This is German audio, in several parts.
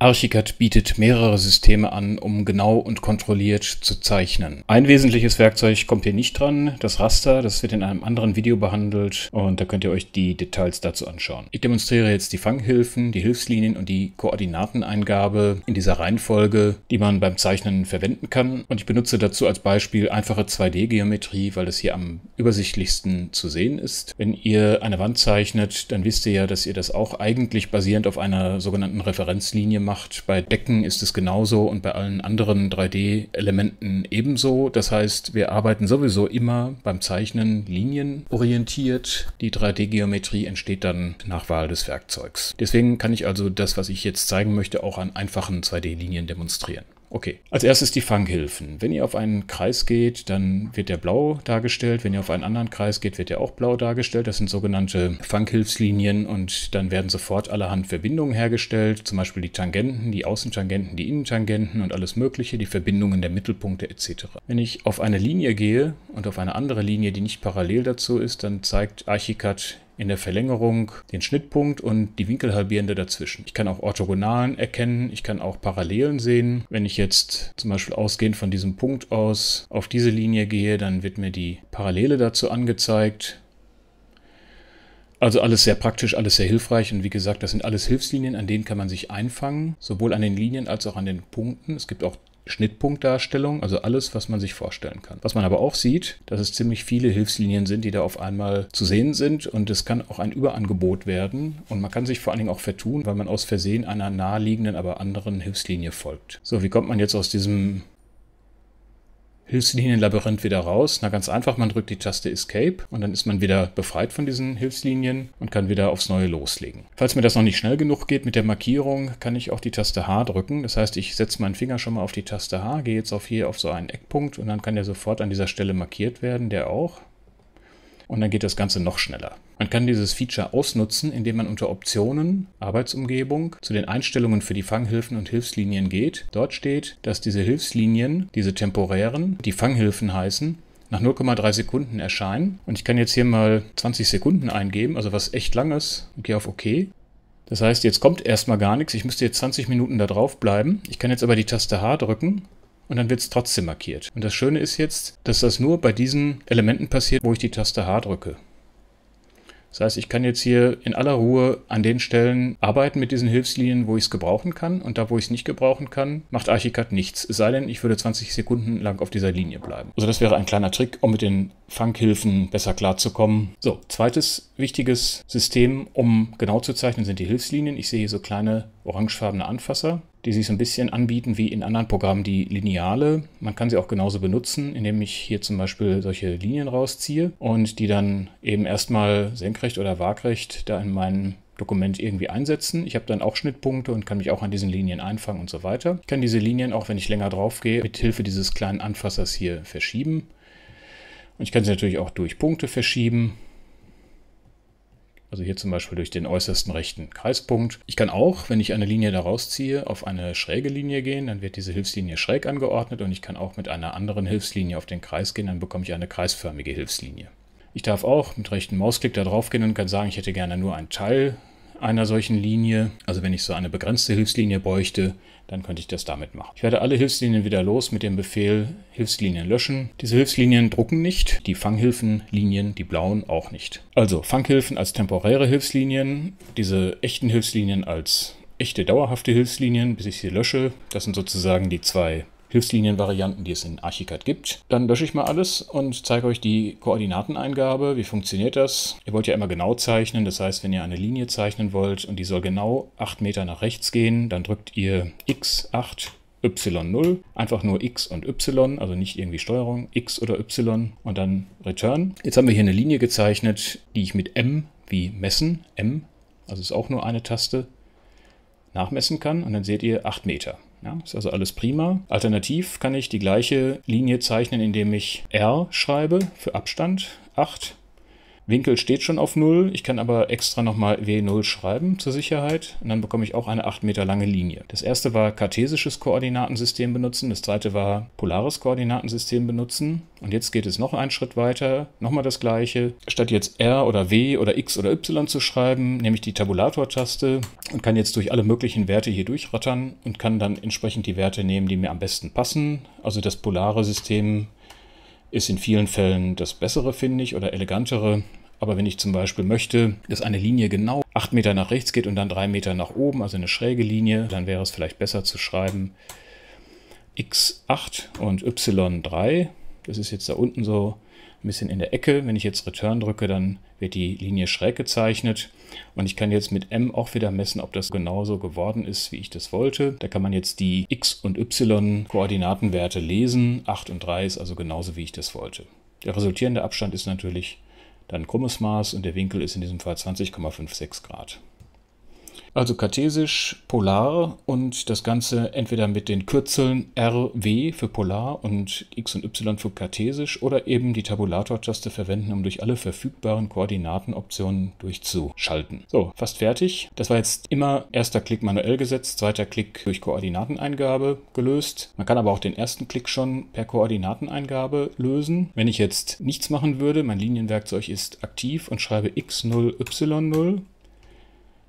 Archicad bietet mehrere Systeme an, um genau und kontrolliert zu zeichnen. Ein wesentliches Werkzeug kommt hier nicht dran, das Raster, das wird in einem anderen Video behandelt und da könnt ihr euch die Details dazu anschauen. Ich demonstriere jetzt die Fanghilfen, die Hilfslinien und die Koordinateneingabe in dieser Reihenfolge, die man beim Zeichnen verwenden kann und ich benutze dazu als Beispiel einfache 2D-Geometrie, weil das hier am übersichtlichsten zu sehen ist. Wenn ihr eine Wand zeichnet, dann wisst ihr ja, dass ihr das auch eigentlich basierend auf einer sogenannten Referenzlinie gemacht. Bei Decken ist es genauso und bei allen anderen 3D-Elementen ebenso. Das heißt, wir arbeiten sowieso immer beim Zeichnen linienorientiert. Die 3D-Geometrie entsteht dann nach Wahl des Werkzeugs. Deswegen kann ich also das, was ich jetzt zeigen möchte, auch an einfachen 2D-Linien demonstrieren. Okay. Als erstes die Fanghilfen. Wenn ihr auf einen Kreis geht, dann wird der blau dargestellt. Wenn ihr auf einen anderen Kreis geht, wird der auch blau dargestellt. Das sind sogenannte Fanghilfslinien und dann werden sofort allerhand Verbindungen hergestellt. Zum Beispiel die Tangenten, die Außentangenten, die Innentangenten und alles Mögliche, die Verbindungen der Mittelpunkte etc. Wenn ich auf eine Linie gehe und auf eine andere Linie, die nicht parallel dazu ist, dann zeigt Archicad in der Verlängerung den Schnittpunkt und die Winkelhalbierende dazwischen. Ich kann auch Orthogonalen erkennen, ich kann auch Parallelen sehen. Wenn ich jetzt zum Beispiel ausgehend von diesem Punkt aus auf diese Linie gehe, dann wird mir die Parallele dazu angezeigt. Also alles sehr praktisch, alles sehr hilfreich und wie gesagt, das sind alles Hilfslinien, an denen kann man sich einfangen, sowohl an den Linien als auch an den Punkten. Es gibt auch Schnittpunktdarstellung, also alles, was man sich vorstellen kann. Was man aber auch sieht, dass es ziemlich viele Hilfslinien sind, die da auf einmal zu sehen sind und es kann auch ein Überangebot werden und man kann sich vor allen Dingen auch vertun, weil man aus Versehen einer naheliegenden, aber anderen Hilfslinie folgt. So, wie kommt man jetzt aus diesem Hilfslinienlabyrinth wieder raus? Na ganz einfach, man drückt die Taste Escape und dann ist man wieder befreit von diesen Hilfslinien und kann wieder aufs Neue loslegen. Falls mir das noch nicht schnell genug geht mit der Markierung, kann ich auch die Taste H drücken. Das heißt, ich setze meinen Finger schon mal auf die Taste H, gehe jetzt auf hier auf so einen Eckpunkt und dann kann der sofort an dieser Stelle markiert werden, der auch und dann geht das Ganze noch schneller. Man kann dieses Feature ausnutzen, indem man unter Optionen, Arbeitsumgebung, zu den Einstellungen für die Fanghilfen und Hilfslinien geht. Dort steht, dass diese Hilfslinien, diese temporären, die Fanghilfen heißen, nach 0,3 Sekunden erscheinen. Und ich kann jetzt hier mal 20 Sekunden eingeben, also was echt langes, und gehe auf OK. Das heißt, jetzt kommt erstmal gar nichts. Ich müsste jetzt 20 Minuten da drauf bleiben. Ich kann jetzt aber die Taste H drücken und dann wird es trotzdem markiert. Und das Schöne ist jetzt, dass das nur bei diesen Elementen passiert, wo ich die Taste H drücke. Das heißt, ich kann jetzt hier in aller Ruhe an den Stellen arbeiten mit diesen Hilfslinien, wo ich es gebrauchen kann. Und da, wo ich es nicht gebrauchen kann, macht Archicad nichts. Es sei denn, ich würde 20 Sekunden lang auf dieser Linie bleiben. Also das wäre ein kleiner Trick, um mit den Funkhilfen besser klarzukommen. So, zweites wichtiges System, um genau zu zeichnen, sind die Hilfslinien. Ich sehe hier so kleine orangefarbene Anfasser die sich so ein bisschen anbieten wie in anderen Programmen die Lineale. Man kann sie auch genauso benutzen, indem ich hier zum Beispiel solche Linien rausziehe und die dann eben erstmal senkrecht oder waagrecht da in meinem Dokument irgendwie einsetzen. Ich habe dann auch Schnittpunkte und kann mich auch an diesen Linien einfangen und so weiter. Ich kann diese Linien, auch wenn ich länger drauf gehe, mit Hilfe dieses kleinen Anfassers hier verschieben. Und ich kann sie natürlich auch durch Punkte verschieben also hier zum Beispiel durch den äußersten rechten Kreispunkt. Ich kann auch, wenn ich eine Linie daraus ziehe, auf eine schräge Linie gehen, dann wird diese Hilfslinie schräg angeordnet und ich kann auch mit einer anderen Hilfslinie auf den Kreis gehen, dann bekomme ich eine kreisförmige Hilfslinie. Ich darf auch mit rechten Mausklick da drauf gehen und kann sagen, ich hätte gerne nur einen Teil einer solchen Linie, also wenn ich so eine begrenzte Hilfslinie bräuchte, dann könnte ich das damit machen. Ich werde alle Hilfslinien wieder los mit dem Befehl Hilfslinien löschen. Diese Hilfslinien drucken nicht, die Fanghilfenlinien, die blauen auch nicht. Also Fanghilfen als temporäre Hilfslinien, diese echten Hilfslinien als echte dauerhafte Hilfslinien, bis ich sie lösche. Das sind sozusagen die zwei Hilfslinienvarianten, die es in Archicad gibt. Dann lösche ich mal alles und zeige euch die Koordinateneingabe. Wie funktioniert das? Ihr wollt ja immer genau zeichnen. Das heißt, wenn ihr eine Linie zeichnen wollt und die soll genau 8 Meter nach rechts gehen, dann drückt ihr x8 y0, einfach nur x und y, also nicht irgendwie Steuerung, x oder y und dann return. Jetzt haben wir hier eine Linie gezeichnet, die ich mit m wie messen, m, also ist auch nur eine Taste, nachmessen kann und dann seht ihr 8 Meter. Ja, ist also alles prima. Alternativ kann ich die gleiche Linie zeichnen, indem ich R schreibe für Abstand 8 Winkel steht schon auf 0. Ich kann aber extra nochmal W0 schreiben zur Sicherheit und dann bekomme ich auch eine 8 Meter lange Linie. Das erste war kartesisches Koordinatensystem benutzen, das zweite war polares Koordinatensystem benutzen und jetzt geht es noch einen Schritt weiter, nochmal das gleiche. Statt jetzt R oder W oder X oder Y zu schreiben, nehme ich die Tabulator-Taste und kann jetzt durch alle möglichen Werte hier durchrattern und kann dann entsprechend die Werte nehmen, die mir am besten passen. Also das polare System ist in vielen Fällen das bessere, finde ich, oder elegantere. Aber wenn ich zum Beispiel möchte, dass eine Linie genau 8 Meter nach rechts geht und dann 3 Meter nach oben, also eine schräge Linie, dann wäre es vielleicht besser zu schreiben x8 und y3. Das ist jetzt da unten so ein bisschen in der Ecke. Wenn ich jetzt Return drücke, dann wird die Linie schräg gezeichnet. Und ich kann jetzt mit M auch wieder messen, ob das genauso geworden ist, wie ich das wollte. Da kann man jetzt die x- und y-Koordinatenwerte lesen. 8 und 3 ist also genauso, wie ich das wollte. Der resultierende Abstand ist natürlich dann krummes Maß und der Winkel ist in diesem Fall 20,56 Grad. Also kartesisch, polar und das Ganze entweder mit den Kürzeln RW für polar und X und Y für kartesisch oder eben die Tabulator-Taste verwenden, um durch alle verfügbaren Koordinatenoptionen durchzuschalten. So, fast fertig. Das war jetzt immer erster Klick manuell gesetzt, zweiter Klick durch Koordinateneingabe gelöst. Man kann aber auch den ersten Klick schon per Koordinateneingabe lösen. Wenn ich jetzt nichts machen würde, mein Linienwerkzeug ist aktiv und schreibe x0, y0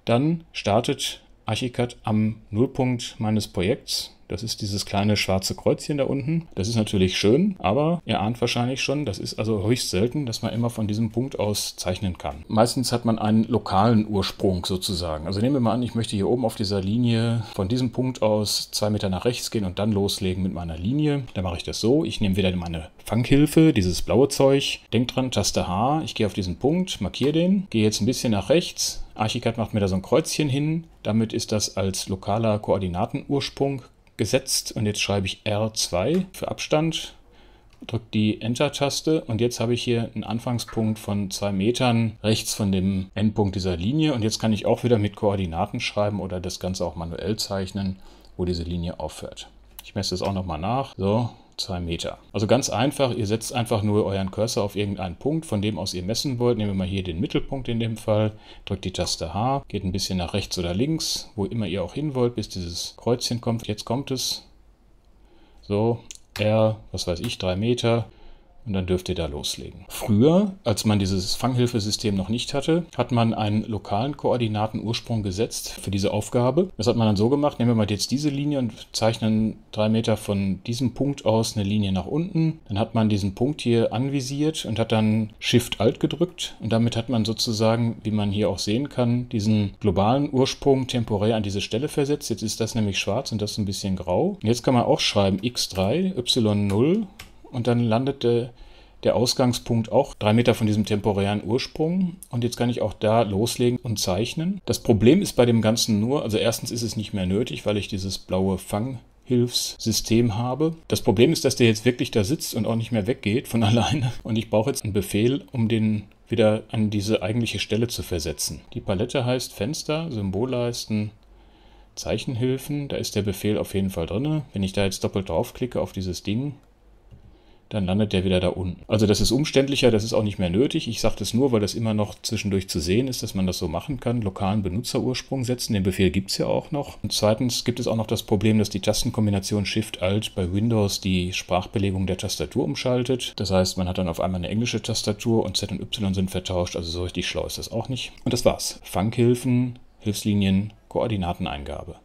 dann startet Archicad am Nullpunkt meines Projekts das ist dieses kleine schwarze Kreuzchen da unten. Das ist natürlich schön, aber ihr ahnt wahrscheinlich schon, das ist also höchst selten, dass man immer von diesem Punkt aus zeichnen kann. Meistens hat man einen lokalen Ursprung sozusagen. Also nehmen wir mal an, ich möchte hier oben auf dieser Linie von diesem Punkt aus zwei Meter nach rechts gehen und dann loslegen mit meiner Linie. Dann mache ich das so. Ich nehme wieder meine Fanghilfe, dieses blaue Zeug. Denkt dran, Taste H. Ich gehe auf diesen Punkt, markiere den, gehe jetzt ein bisschen nach rechts, Archicad macht mir da so ein Kreuzchen hin. Damit ist das als lokaler Koordinatenursprung gesetzt und jetzt schreibe ich R2 für Abstand, drücke die Enter-Taste und jetzt habe ich hier einen Anfangspunkt von zwei Metern rechts von dem Endpunkt dieser Linie und jetzt kann ich auch wieder mit Koordinaten schreiben oder das Ganze auch manuell zeichnen, wo diese Linie aufhört. Ich messe es auch nochmal nach. So, zwei Meter. Also ganz einfach, ihr setzt einfach nur euren Cursor auf irgendeinen Punkt, von dem aus ihr messen wollt. Nehmen wir mal hier den Mittelpunkt in dem Fall, drückt die Taste H, geht ein bisschen nach rechts oder links, wo immer ihr auch hin wollt, bis dieses Kreuzchen kommt. Jetzt kommt es. So, R, was weiß ich, drei Meter. Und dann dürft ihr da loslegen. Früher, als man dieses Fanghilfesystem noch nicht hatte, hat man einen lokalen Koordinatenursprung gesetzt für diese Aufgabe. Das hat man dann so gemacht, nehmen wir mal jetzt diese Linie und zeichnen drei Meter von diesem Punkt aus eine Linie nach unten. Dann hat man diesen Punkt hier anvisiert und hat dann Shift-Alt gedrückt. Und damit hat man sozusagen, wie man hier auch sehen kann, diesen globalen Ursprung temporär an diese Stelle versetzt. Jetzt ist das nämlich schwarz und das ein bisschen grau. Und jetzt kann man auch schreiben x3, y0 und dann landete der Ausgangspunkt auch drei Meter von diesem temporären Ursprung. Und jetzt kann ich auch da loslegen und zeichnen. Das Problem ist bei dem Ganzen nur, also erstens ist es nicht mehr nötig, weil ich dieses blaue Fanghilfssystem habe. Das Problem ist, dass der jetzt wirklich da sitzt und auch nicht mehr weggeht von alleine. Und ich brauche jetzt einen Befehl, um den wieder an diese eigentliche Stelle zu versetzen. Die Palette heißt Fenster, Symbolleisten, Zeichenhilfen. Da ist der Befehl auf jeden Fall drin. Wenn ich da jetzt doppelt draufklicke auf dieses Ding, dann landet der wieder da unten. Also das ist umständlicher, das ist auch nicht mehr nötig. Ich sage das nur, weil das immer noch zwischendurch zu sehen ist, dass man das so machen kann. Lokalen Benutzerursprung setzen, den Befehl gibt es ja auch noch. Und zweitens gibt es auch noch das Problem, dass die Tastenkombination Shift-Alt bei Windows die Sprachbelegung der Tastatur umschaltet. Das heißt, man hat dann auf einmal eine englische Tastatur und Z und Y sind vertauscht, also so richtig schlau ist das auch nicht. Und das war's. Fanghilfen, Hilfslinien, Koordinateneingabe.